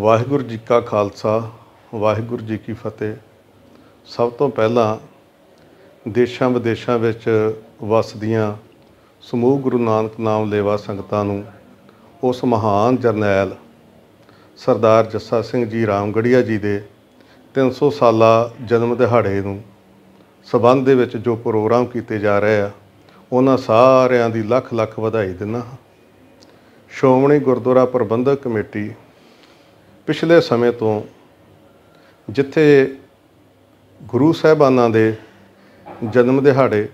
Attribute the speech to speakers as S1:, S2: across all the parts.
S1: ਵਾਹਿਗੁਰੂ ਜੀ ਕਾ ਖਾਲਸਾ ਵਾਹਿਗੁਰੂ ਜੀ ਕੀ ਫਤਿਹ ਸਭ ਤੋਂ ਪਹਿਲਾਂ ਦੇਸ਼ਾਂ ਵਿਦੇਸ਼ਾਂ ਵਿੱਚ ਵਸਦੀਆਂ ਸਮੂਹ ਗੁਰੂ ਨਾਨਕ ਨਾਮ ਲੇਵਾ ਸੰਗਤਾਂ ਨੂੰ ਉਸ ਮਹਾਨ ਜਰਨੈਲ ਸਰਦਾਰ ਜੱਸਾ ਸਿੰਘ ਜੀ ਰਾਮਗੜੀਆ ਜੀ ਦੇ 300 ਸਾਲਾ ਜਨਮ ਦਿਹਾੜੇ ਨੂੰ ਸਬੰਧ ਦੇ ਵਿੱਚ ਜੋ ਪ੍ਰੋਗਰਾਮ ਕੀਤੇ ਜਾ ਰਹੇ ਆ ਉਹਨਾਂ ਸਾਰਿਆਂ ਦੀ ਲੱਖ ਲੱਖ ਵਧਾਈ ਦਿੰਦਾ ਸ਼੍ਰੋਮਣੀ ਗੁਰਦੁਆਰਾ ਪ੍ਰਬੰਧਕ ਕਮੇਟੀ ਪਿਛਲੇ ਸਮੇਂ ਤੋਂ ਜਿੱਥੇ ਗੁਰੂ ਸਾਹਿਬਾਨਾਂ ਦੇ ਜਨਮ ਦਿਹਾੜੇ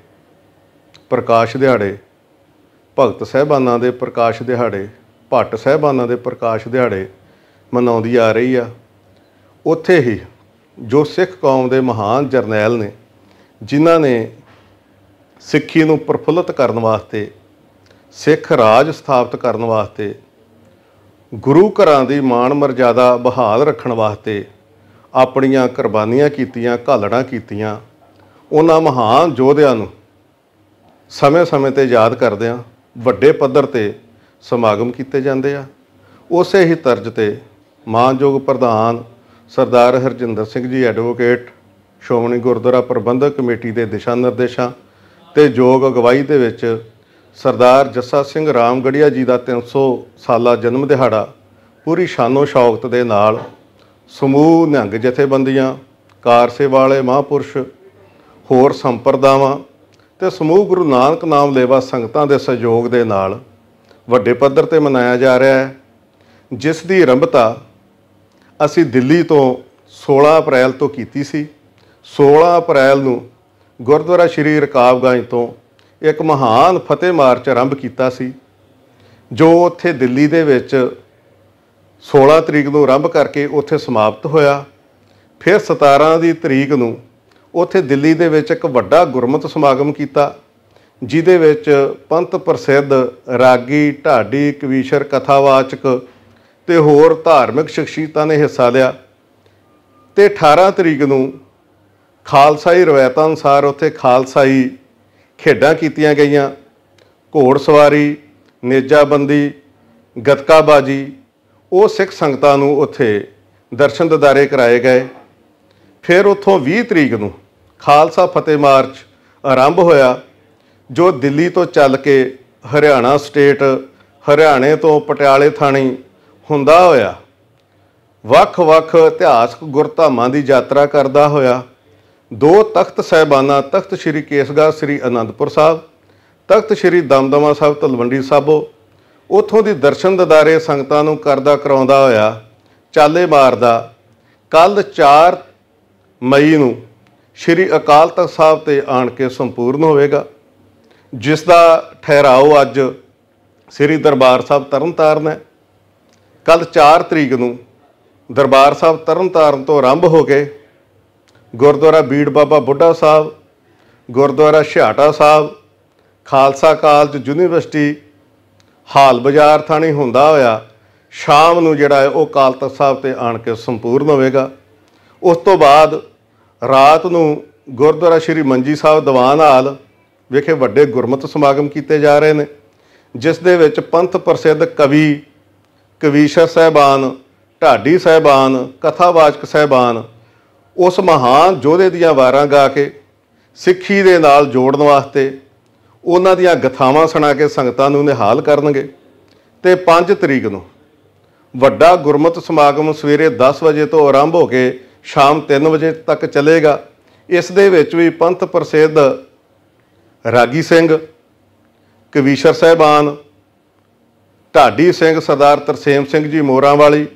S1: ਪ੍ਰਕਾਸ਼ ਦਿਹਾੜੇ ਭਗਤ ਸਾਹਿਬਾਨਾਂ ਦੇ ਪ੍ਰਕਾਸ਼ ਦਿਹਾੜੇ ਭੱਟ ਸਾਹਿਬਾਨਾਂ ਦੇ ਪ੍ਰਕਾਸ਼ ਦਿਹਾੜੇ ਮਨਾਉਂਦੀ ਆ ਰਹੀ ਆ ਉੱਥੇ ਹੀ ਜੋ ਸਿੱਖ ਕੌਮ ਦੇ ਮਹਾਨ ਜਰਨੈਲ ਨੇ ਜਿਨ੍ਹਾਂ ਨੇ ਸਿੱਖੀ ਨੂੰ ਪ੍ਰਫੁੱਲਤ ਕਰਨ ਵਾਸਤੇ ਸਿੱਖ ਰਾਜ ਸਥਾਪਿਤ ਕਰਨ ਵਾਸਤੇ ਗੁਰੂ ਘਰਾਂ ਦੀ ਮਾਣ ਮਰਜ਼ਾਦਾ ਬਹਾਲ ਰੱਖਣ ਵਾਸਤੇ ਆਪਣੀਆਂ ਕੁਰਬਾਨੀਆਂ ਕੀਤੀਆਂ ਘਾਲੜਾਂ ਕੀਤੀਆਂ ਉਹਨਾਂ ਮਹਾਨ ਯੋਧਿਆਂ ਨੂੰ ਸਮੇਂ-ਸਮੇਂ ਤੇ ਯਾਦ ਕਰਦੇ ਆ ਵੱਡੇ ਪੱਧਰ ਤੇ ਸਮਾਗਮ ਕੀਤੇ ਜਾਂਦੇ ਆ ਉਸੇ ਹੀ ਤਰਜ ਤੇ ਮਾਨਯੋਗ ਪ੍ਰਧਾਨ ਸਰਦਾਰ ਹਰਜਿੰਦਰ ਸਿੰਘ ਜੀ ਐਡਵੋਕੇਟ ਸ਼ੋਮਣੀ ਗੁਰਦੁਆਰਾ ਪ੍ਰਬੰਧਕ ਕਮੇਟੀ ਦੇ ਦਿਸ਼ਾ ਨਿਰਦੇਸ਼ਾਂ ਤੇ ਯੋਗ ਅਗਵਾਈ ਦੇ ਵਿੱਚ ਸਰਦਾਰ ਜੱਸਾ ਸਿੰਘ ਰਾਮਗੜੀਆ ਜੀ ਦਾ 300 ਸਾਲਾ ਜਨਮ ਦਿਹਾੜਾ ਪੂਰੀ ਸ਼ਾਨੋ ਸ਼ੌਕਤ ਦੇ ਨਾਲ ਸਮੂਹ ਨਿਹੰਗ ਜਥੇਬੰਦੀਆਂ ਕਾਰ ਸੇਵਾ ਵਾਲੇ ਮਹਾਪੁਰਸ਼ ਹੋਰ ਸੰਪਰਦਾਵਾਂ ਤੇ ਸਮੂਹ ਗੁਰੂ ਨਾਨਕ ਨਾਮ ਲੇਵਾ ਸੰਗਤਾਂ ਦੇ ਸਹਿਯੋਗ ਦੇ ਨਾਲ ਵੱਡੇ ਪੱਧਰ ਤੇ ਮਨਾਇਆ ਜਾ ਰਿਹਾ ਹੈ ਜਿਸ ਦੀ ਆਰੰਭਤਾ ਅਸੀਂ ਦਿੱਲੀ ਤੋਂ 16 ਅਪ੍ਰੈਲ ਤੋਂ ਕੀਤੀ ਸੀ 16 ਅਪ੍ਰੈਲ ਨੂੰ ਗੁਰਦੁਆਰਾ ਸ਼੍ਰੀ ਰਕਾਬਗੰਜ ਤੋਂ ਇੱਕ ਮਹਾਨ ਫਤਿਹ ਮਾਰਚ ਆਰੰਭ ਕੀਤਾ ਸੀ ਜੋ ਉੱਥੇ ਦਿੱਲੀ ਦੇ ਵਿੱਚ 16 ਤਰੀਕ ਨੂੰ ਆਰੰਭ ਕਰਕੇ ਉੱਥੇ ਸਮਾਪਤ ਹੋਇਆ ਫਿਰ 17 ਦੀ ਤਰੀਕ ਨੂੰ ਉੱਥੇ ਦਿੱਲੀ ਦੇ ਵਿੱਚ ਇੱਕ ਵੱਡਾ ਗੁਰਮਤ ਸਮਾਗਮ ਕੀਤਾ ਜਿਹਦੇ ਵਿੱਚ ਪੰਤ ਪ੍ਰਸਿੱਧ ਰਾਗੀ ਢਾਡੀ ਕਵੀਸ਼ਰ ਕਥਾਵਾਚਕ ਤੇ ਹੋਰ ਧਾਰਮਿਕ ਸ਼ਖਸੀਅਤਾਂ ਨੇ ਹਿੱਸਾ ਲਿਆ ਤੇ 18 ਤਰੀਕ ਨੂੰ ਖਾਲਸਾਈ ਰਵਾਇਤਾਂ ਅਨੁਸਾਰ ਉੱਥੇ ਖਾਲਸਾਈ ਖੇਡਾਂ ਕੀਤੀਆਂ ਗਈਆਂ ਘੋੜ ਸਵਾਰੀ ਨੇਜਾਬੰਦੀ ਗਤਕਾਬਾਜੀ ਉਹ ਸਿੱਖ ਸੰਗਤਾਂ ਨੂੰ ਉੱਥੇ ਦਰਸ਼ਨ ਦਿਦਾਰੇ ਕਰਾਏ ਗਏ ਫਿਰ ਉੱਥੋਂ 20 ਤਰੀਕ ਨੂੰ ਖਾਲਸਾ ਫਤਿਹ ਮਾਰਚ ਆਰੰਭ ਹੋਇਆ ਜੋ ਦਿੱਲੀ ਤੋਂ ਚੱਲ ਕੇ ਹਰਿਆਣਾ ਸਟੇਟ ਹਰਿਆਣੇ ਤੋਂ ਪਟਿਆਲੇ ਥਾਣੀ ਹੁੰਦਾ ਹੋਇਆ ਵੱਖ-ਵੱਖ ਇਤਿਹਾਸਕ ਗੁਰਧਾਮਾਂ ਦੀ ਯਾਤਰਾ ਕਰਦਾ ਹੋਇਆ ਦੋ ਤਖਤ ਸਹਿਬਾਨਾ ਤਖਤ ਸ੍ਰੀ ਕੇਸਗੜ੍ਹ ਸ੍ਰੀ ਅਨੰਦਪੁਰ ਸਾਹਿਬ ਤਖਤ ਸ੍ਰੀ ਦਮਦਮਾ ਸਾਹਿਬ ਤਲਵੰਡੀ ਸਾਬੋ ਉਥੋਂ ਦੀ ਦਰਸ਼ਨ ਦਦਾਰੇ ਸੰਗਤਾਂ ਨੂੰ ਕਰਦਾ ਕਰਾਉਂਦਾ ਹੋਇਆ ਚਾਲੇ ਮਾਰਦਾ ਕੱਲ 4 ਮਈ ਨੂੰ ਸ੍ਰੀ ਅਕਾਲ ਤਖਤ ਸਾਹਿਬ ਤੇ ਆਣ ਕੇ ਸੰਪੂਰਨ ਹੋਵੇਗਾ ਜਿਸ ਦਾ ਠਹਿਰਾਓ ਅੱਜ ਸ੍ਰੀ ਦਰਬਾਰ ਸਾਹਿਬ ਤਰਨਤਾਰਨ ਹੈ ਕੱਲ 4 ਤਰੀਕ ਨੂੰ ਦਰਬਾਰ ਸਾਹਿਬ ਤਰਨਤਾਰਨ ਤੋਂ ਆਰੰਭ ਹੋ ਕੇ Gurdwara Bir Baba Budha Sahib Gurdwara Chheharta Sahib Khalsa college university hall Bazaar ਥਾਣੀ ਹੁੰਦਾ ਹੋਇਆ ਸ਼ਾਮ ਨੂੰ ਜਿਹੜਾ ਹੈ ਉਹ ਕਾਲ ਸਾਹਿਬ ਤੇ ਆਣ ਕੇ ਸੰਪੂਰਨ ਹੋਵੇਗਾ ਉਸ ਤੋਂ ਬਾਅਦ ਰਾਤ ਨੂੰ ਗੁਰਦੁਆਰਾ ਸ਼੍ਰੀ ਮੰਜੀ ਸਾਹਿਬ ਦੀਵਾਨ ਹਾਲ ਵਿਖੇ ਵੱਡੇ ਗੁਰਮਤ ਸਮਾਗਮ ਕੀਤੇ ਜਾ ਰਹੇ ਨੇ ਜਿਸ ਦੇ ਵਿੱਚ ਪੰਥ ਪ੍ਰਸਿੱਧ ਕਵੀ ਕਵੀਸ਼ਰ ਸਹਿਬਾਨ ਢਾਡੀ ਸਹਿਬਾਨ ਕਥਾਵਾਚਕ ਸਹਿਬਾਨ ਉਸ ਮਹਾਨ ਜੋਧੇ ਦੀਆਂ ਵਾਰਾਂ ਗਾ ਕੇ ਸਿੱਖੀ ਦੇ ਨਾਲ ਜੋੜਨ ਵਾਸਤੇ ਉਹਨਾਂ ਦੀਆਂ ਗਥਾਵਾਂ ਸੁਣਾ ਕੇ ਸੰਗਤਾਂ ਨੂੰ ਨਿਹਾਲ ਕਰਨਗੇ ਤੇ 5 ਤਰੀਕ ਨੂੰ ਵੱਡਾ ਗੁਰਮਤ ਸਮਾਗਮ ਸਵੇਰੇ 10 ਵਜੇ ਤੋਂ ਆਰੰਭ ਹੋ ਕੇ ਸ਼ਾਮ 3 ਵਜੇ ਤੱਕ ਚੱਲੇਗਾ ਇਸ ਦੇ ਵਿੱਚ ਵੀ ਪੰਥ ਪ੍ਰਸਿੱਧ ਰਾਗੀ ਸਿੰਘ ਕਵੀਸ਼ਰ ਸਹਿਬਾਨ ਢਾਡੀ ਸਿੰਘ ਸਰਦਾਰ ਤਰਸੇਮ ਸਿੰਘ ਜੀ ਮੋਰਾਂ ਵਾਲੀ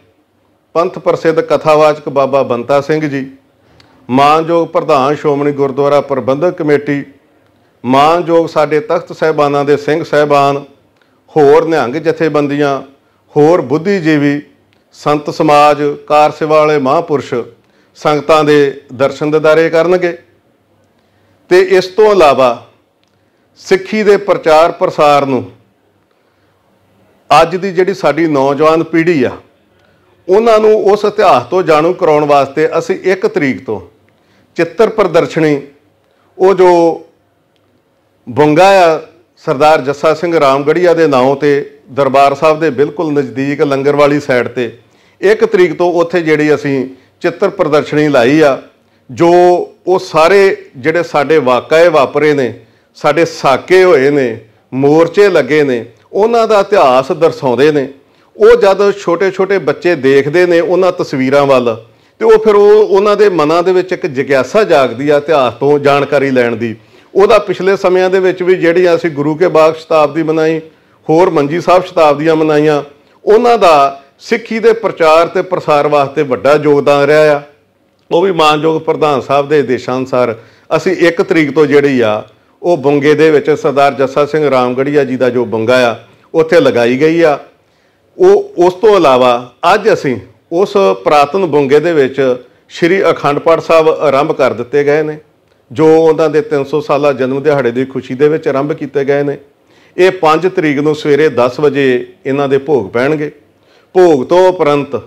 S1: ਪੰਥ ਪ੍ਰਸਿੱਧ ਕਥਾਵਾਚਕ ਬਾਬਾ ਬੰਤਾ ਸਿੰਘ ਜੀ ਮਾਨਯੋਗ ਪ੍ਰਧਾਨ ਸ਼ੋਮਣੀ ਗੁਰਦੁਆਰਾ ਪ੍ਰਬੰਧਕ ਕਮੇਟੀ ਮਾਨਯੋਗ ਸਾਡੇ ਤਖਤ ਸਹਿਬਾਨਾਂ ਦੇ ਸਿੰਘ ਸਹਿਬਾਨ ਹੋਰ ਨਿਹੰਗ ਜਥੇਬੰਦੀਆਂ ਹੋਰ ਬੁੱਧੀਜੀਵੀ ਸੰਤ ਸਮਾਜ ਕਾਰ ਸੇਵਾ ਵਾਲੇ ਮਹਾਪੁਰਸ਼ ਸੰਗਤਾਂ ਦੇ ਦਰਸ਼ਨ ਦਿਦਾਰੇ ਕਰਨਗੇ ਤੇ ਇਸ ਤੋਂ ਇਲਾਵਾ ਸਿੱਖੀ ਦੇ ਪ੍ਰਚਾਰ ਪ੍ਰਸਾਰ ਨੂੰ ਅੱਜ ਦੀ ਜਿਹੜੀ ਸਾਡੀ ਨੌਜਵਾਨ ਪੀੜ੍ਹੀ ਆ ਉਹਨਾਂ ਨੂੰ ਉਸ ਇਤਿਹਾਸ ਤੋਂ ਜਾਣੂ ਕਰਾਉਣ ਵਾਸਤੇ ਅਸੀਂ 1 ਤਰੀਕ ਤੋਂ ਚਿੱਤਰ ਪ੍ਰਦਰਸ਼ਨੀ ਉਹ ਜੋ ਬੰਗਾ ਸਰਦਾਰ ਜੱਸਾ ਸਿੰਘ ਰਾਮਗੜੀਆ ਦੇ ਨਾਂ ਤੇ ਦਰਬਾਰ ਸਾਹਿਬ ਦੇ ਬਿਲਕੁਲ ਨਜ਼ਦੀਕ ਲੰਗਰ ਵਾਲੀ ਸਾਈਡ ਤੇ 1 ਤਰੀਕ ਤੋਂ ਉੱਥੇ ਜਿਹੜੀ ਅਸੀਂ ਚਿੱਤਰ ਪ੍ਰਦਰਸ਼ਨੀ ਲਾਈ ਆ ਜੋ ਉਹ ਸਾਰੇ ਜਿਹੜੇ ਸਾਡੇ ਵਾਕਾਏ ਵਾਪਰੇ ਨੇ ਸਾਡੇ ਸਾਕੇ ਹੋਏ ਨੇ ਮੋਰਚੇ ਲੱਗੇ ਨੇ ਉਹਨਾਂ ਦਾ ਇਤਿਹਾਸ ਦਰਸਾਉਂਦੇ ਨੇ ਉਹ ਜਦ ਛੋਟੇ-ਛੋਟੇ ਬੱਚੇ ਦੇਖਦੇ ਨੇ ਉਹਨਾਂ ਤਸਵੀਰਾਂ ਵੱਲ ਤੇ ਉਹ ਫਿਰ ਉਹ ਉਹਨਾਂ ਦੇ ਮਨਾਂ ਦੇ ਵਿੱਚ ਇੱਕ ਜਿਗਿਆਸਾ ਜਾਗਦੀ ਆ ਇਤਿਹਾਸ ਤੋਂ ਜਾਣਕਾਰੀ ਲੈਣ ਦੀ ਉਹਦਾ ਪਿਛਲੇ ਸਮਿਆਂ ਦੇ ਵਿੱਚ ਵੀ ਜਿਹੜੀ ਅਸੀਂ ਗੁਰੂ ਕੇ ਬਾਗ ਸ਼ਤਾਬਦੀ ਮਨਾਈ ਹੋਰ ਮੰਜੀ ਸਾਹਿਬ ਸ਼ਤਾਬਦੀਆਂ ਮਨਾਈਆਂ ਉਹਨਾਂ ਦਾ ਸਿੱਖੀ ਦੇ ਪ੍ਰਚਾਰ ਤੇ ਪ੍ਰਸਾਰ ਵਾਸਤੇ ਵੱਡਾ ਯੋਗਦਾਨ ਰਿਹਾ ਆ ਉਹ ਵੀ ਮਾਨਯੋਗ ਪ੍ਰਧਾਨ ਸਾਹਿਬ ਦੇ ਦੇਸ਼ਾਂ ਅਨਸਾਰ ਅਸੀਂ 1 ਤਰੀਕ ਤੋਂ ਜਿਹੜੀ ਆ ਉਹ ਬੰਗੇ ਦੇ ਵਿੱਚ ਸਰਦਾਰ ਜੱਸਾ ਸਿੰਘ ਰਾਮਗੜੀਆ ਜੀ ਦਾ ਜੋ ਬੰਗਾ ਆ ਉੱਥੇ ਲਗਾਈ ਗਈ ਆ ਉਹ ਉਸ ਤੋਂ ਇਲਾਵਾ ਅੱਜ ਅਸੀਂ ਉਸ ਪ੍ਰਾਤਨ ਬੁੰਗੇ ਦੇ ਵਿੱਚ ਸ਼੍ਰੀ ਅਖੰਡ ਪਾਠ ਸਾਹਿਬ ਆਰੰਭ ਕਰ ਦਿੱਤੇ ਗਏ ਨੇ ਜੋ ਉਹਨਾਂ ਦੇ 300 ਸਾਲਾ ਜਨਮ ਦਿਹਾੜੇ ਦੀ ਖੁਸ਼ੀ ਦੇ ਵਿੱਚ ਆਰੰਭ ਕੀਤੇ ਗਏ ਨੇ ਇਹ 5 ਤਰੀਕ ਨੂੰ ਸਵੇਰੇ 10 ਵਜੇ ਇਹਨਾਂ ਦੇ ਭੋਗ ਪੈਣਗੇ ਭੋਗ ਤੋਂ ਉਪਰੰਤ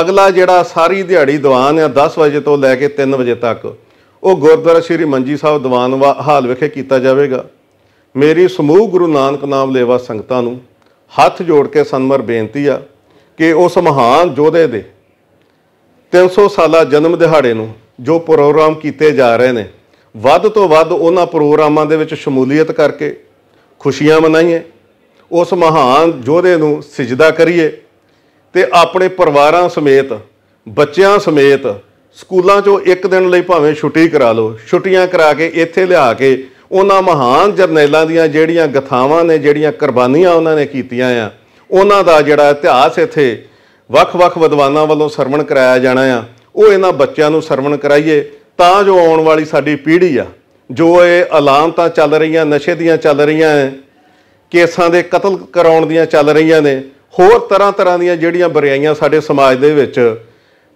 S1: ਅਗਲਾ ਜਿਹੜਾ ਸਾਰੀ ਦਿਹਾੜੀ ਦੀਵਾਨ ਆ 10 ਵਜੇ ਤੋਂ ਲੈ ਕੇ 3 ਵਜੇ ਤੱਕ ਉਹ ਗੁਰਦੁਆਰਾ ਸ੍ਰੀ ਮੰਜੀ ਸਾਹਿਬ ਦੀਵਾਨ ਹਾਲ ਵਿਖੇ ਕੀਤਾ ਜਾਵੇਗਾ ਮੇਰੀ ਸਮੂਹ ਗੁਰੂ ਨਾਨਕ ਨਾਮ ਲੇਵਾ ਸੰਗਤਾਂ ਨੂੰ ਹੱਥ ਜੋੜ ਕੇ ਸੰਮਰ ਬੇਨਤੀ ਆ ਕਿ ਉਸ ਮਹਾਨ ਯੋਧੇ ਦੇ 300 ਸਾਲਾ ਜਨਮ ਦਿਹਾੜੇ ਨੂੰ ਜੋ ਪ੍ਰੋਗਰਾਮ ਕੀਤੇ ਜਾ ਰਹੇ ਨੇ ਵੱਧ ਤੋਂ ਵੱਧ ਉਹਨਾਂ ਪ੍ਰੋਗਰਾਮਾਂ ਦੇ ਵਿੱਚ ਸ਼ਮੂਲੀਅਤ ਕਰਕੇ ਖੁਸ਼ੀਆਂ ਮਨਾਈਏ ਉਸ ਮਹਾਨ ਯੋਧੇ ਨੂੰ ਸਜਦਾ ਕਰੀਏ ਤੇ ਆਪਣੇ ਪਰਿਵਾਰਾਂ ਸਮੇਤ ਬੱਚਿਆਂ ਸਮੇਤ ਸਕੂਲਾਂ 'ਚੋਂ ਇੱਕ ਦਿਨ ਲਈ ਭਾਵੇਂ ਛੁੱਟੀ ਕਰਾ ਲਓ ਛੁੱਟੀਆਂ ਕਰਾ ਕੇ ਇੱਥੇ ਲਿਆ ਕੇ ਉਹਨਾਂ ਮਹਾਨ ਜਰਨੈਲਾਂ ਦੀਆਂ ਜਿਹੜੀਆਂ ਗਥਾਵਾਂ ਨੇ ਜਿਹੜੀਆਂ ਕੁਰਬਾਨੀਆਂ ਉਹਨਾਂ ਨੇ ਕੀਤੀਆਂ ਆ ਉਹਨਾਂ ਦਾ ਜਿਹੜਾ ਇਤਿਹਾਸ ਇੱਥੇ ਵੱਖ-ਵੱਖ ਵਿਦਵਾਨਾਂ ਵੱਲੋਂ ਸਰਵਣ ਕਰਾਇਆ ਜਾਣਾ ਆ ਉਹ ਇਹਨਾਂ ਬੱਚਿਆਂ ਨੂੰ ਸਰਵਣ ਕਰਾਈਏ ਤਾਂ ਜੋ ਆਉਣ ਵਾਲੀ ਸਾਡੀ ਪੀੜ੍ਹੀ ਆ ਜੋ ਇਹ ਅਲਾਮਤਾਂ ਚੱਲ ਰਹੀਆਂ ਨਸ਼ੇ ਦੀਆਂ ਚੱਲ ਰਹੀਆਂ ਕੇਸਾਂ ਦੇ ਕਤਲ ਕਰਾਉਣ ਦੀਆਂ ਚੱਲ ਰਹੀਆਂ ਨੇ ਹੋਰ ਤਰ੍ਹਾਂ ਤਰ੍ਹਾਂ ਦੀਆਂ ਜਿਹੜੀਆਂ ਬਰਿਆਈਆਂ ਸਾਡੇ ਸਮਾਜ ਦੇ ਵਿੱਚ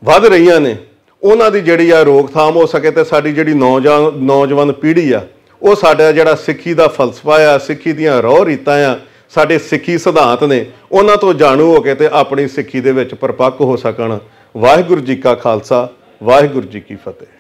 S1: ਵੱਧ ਰਹੀਆਂ ਨੇ ਉਹਨਾਂ ਦੀ ਜਿਹੜੀ ਆ ਰੋਕਥਾਮ ਹੋ ਸਕੇ ਤੇ ਸਾਡੀ ਜਿਹੜੀ ਨੌਜਵਾਨ ਨੌਜਵਾਨ ਪੀੜ੍ਹੀ ਆ ਉਹ ਸਾਡਾ ਜਿਹੜਾ ਸਿੱਖੀ ਦਾ ਫਲਸਫਾ ਆ ਸਿੱਖੀ ਦੀਆਂ ਰੋਹ ਰੀਤਾਂ ਆ ਸਾਡੇ ਸਿੱਖੀ ਸਿਧਾਂਤ ਨੇ ਉਹਨਾਂ ਤੋਂ ਜਾਣੂ ਹੋ ਕੇ ਤੇ ਆਪਣੀ ਸਿੱਖੀ ਦੇ ਵਿੱਚ ਪਰਪੱਕ ਹੋ ਸਕਣ ਵਾਹਿਗੁਰੂ ਜੀ ਕਾ ਖਾਲਸਾ ਵਾਹਿਗੁਰੂ ਜੀ ਕੀ ਫਤਿਹ